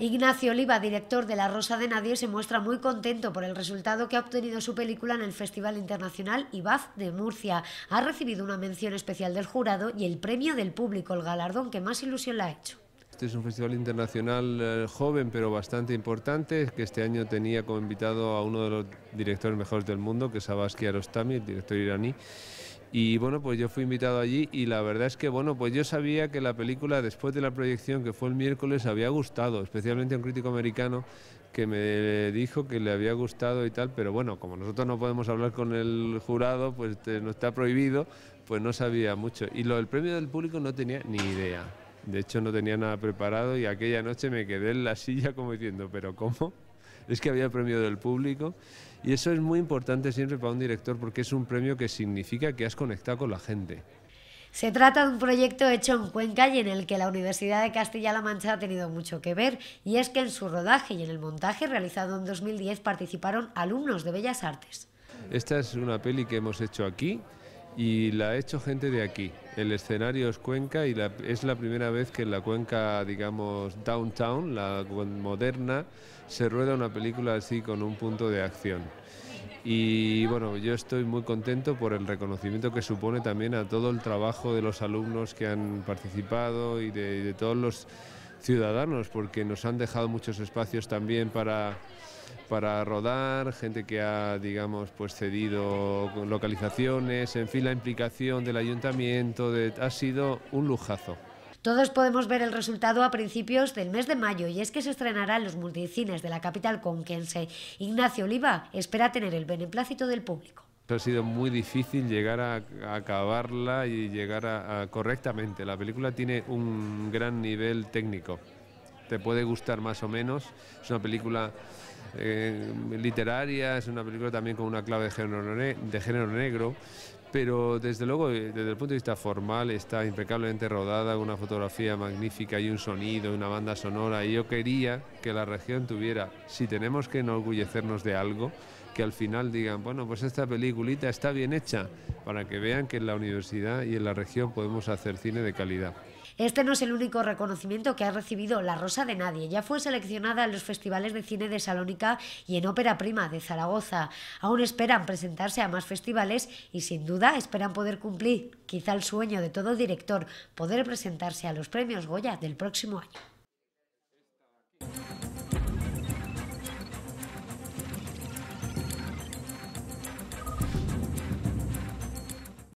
Ignacio Oliva, director de La Rosa de Nadie, se muestra muy contento por el resultado que ha obtenido su película en el Festival Internacional IBAZ de Murcia. Ha recibido una mención especial del jurado y el premio del público, el galardón que más ilusión le ha hecho. Este es un festival internacional eh, joven pero bastante importante, que este año tenía como invitado a uno de los directores mejores del mundo, que es Abbas Kiarostami, el director iraní. Y bueno, pues yo fui invitado allí y la verdad es que, bueno, pues yo sabía que la película, después de la proyección que fue el miércoles, había gustado, especialmente a un crítico americano que me dijo que le había gustado y tal, pero bueno, como nosotros no podemos hablar con el jurado, pues eh, no está prohibido, pues no sabía mucho. Y lo del premio del público no tenía ni idea. De hecho, no tenía nada preparado y aquella noche me quedé en la silla como diciendo, ¿pero cómo? Es que había premio del público. Y eso es muy importante siempre para un director porque es un premio que significa que has conectado con la gente. Se trata de un proyecto hecho en Cuenca y en el que la Universidad de Castilla-La Mancha ha tenido mucho que ver, y es que en su rodaje y en el montaje realizado en 2010 participaron alumnos de Bellas Artes. Esta es una peli que hemos hecho aquí, y la ha hecho gente de aquí. El escenario es Cuenca y es la primera vez que en la Cuenca, digamos, downtown, la moderna, se rueda una película así con un punto de acción. Y bueno, yo estoy muy contento por el reconocimiento que supone también a todo el trabajo de los alumnos que han participado y de todos los ciudadanos, porque nos han dejado muchos espacios también para, para rodar, gente que ha, digamos, pues cedido localizaciones, en fin, la implicación del ayuntamiento, ha sido un lujazo. Todos podemos ver el resultado a principios del mes de mayo y es que se estrenarán los multicines de la capital con conquense. Ignacio Oliva espera tener el beneplácito del público ha sido muy difícil llegar a, acabarla y llegar a, correctamente. La película tiene un gran nivel técnico. Te puede gustar más o menos. Es una película eh, literaria, es una película también con una clave de género, de género negro, pero desde luego, eh, desde el punto de vista formal, está impecablemente rodada, una fotografía magnífica y un sonido, una banda sonora. Y yo quería que la región tuviera, si tenemos que enorgullecernos de algo, que al final digan, bueno, pues esta peliculita está bien hecha, para que vean que en la universidad y en la región podemos hacer cine de calidad. Este no es el único reconocimiento que ha recibido La Rosa de Nadie. Ya fue seleccionada en los festivales de cine de Salónica y en Ópera Prima de Zaragoza. Aún esperan presentarse a más festivales y sin duda esperan poder cumplir quizá el sueño de todo director, poder presentarse a los premios Goya del próximo año.